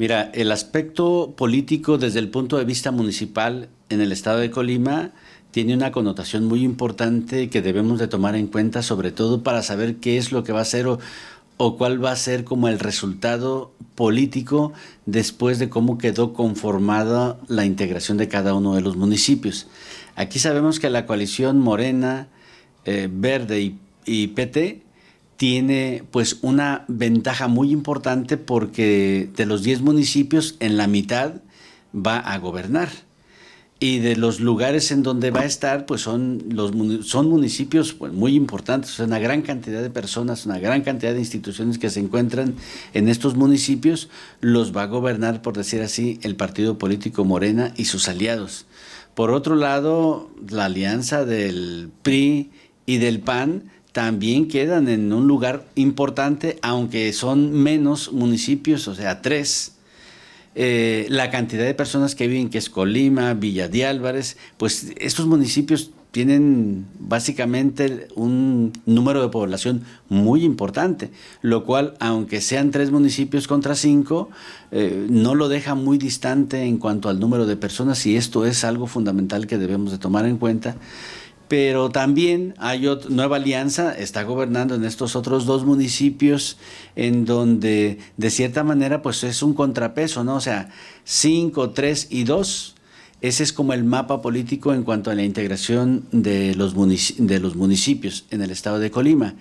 Mira, el aspecto político desde el punto de vista municipal en el estado de Colima tiene una connotación muy importante que debemos de tomar en cuenta, sobre todo para saber qué es lo que va a ser o, cuál va a ser como el resultado político después de cómo quedó conformada la integración de cada uno de los municipios. Aquí sabemos que la coalición Morena, eh, Verde y PT tiene pues una ventaja muy importante porque de los 10 municipios en la mitad va a gobernar. Y de los lugares en donde va a estar, pues son, los, son municipios pues, muy importantes, una gran cantidad de personas, una gran cantidad de instituciones que se encuentran en estos municipios, los va a gobernar, por decir así, el partido político Morena y sus aliados. Por otro lado, la alianza del PRI y del PAN también quedan en un lugar importante, aunque son menos municipios, o sea, tres. Eh, la cantidad de personas que viven, que es Colima, Villa de Álvarez, pues estos municipios tienen básicamente un número de población muy importante, lo cual, aunque sean tres municipios contra cinco, eh, no lo deja muy distante en cuanto al número de personas y esto es algo fundamental que debemos de tomar en cuenta pero también hay otra Nueva Alianza, está gobernando en estos otros dos municipios en donde de cierta manera pues es un contrapeso, ¿no? O sea, 5, 3 y 2. Ese es como el mapa político en cuanto a la integración de los, de los municipios en el estado de Colima.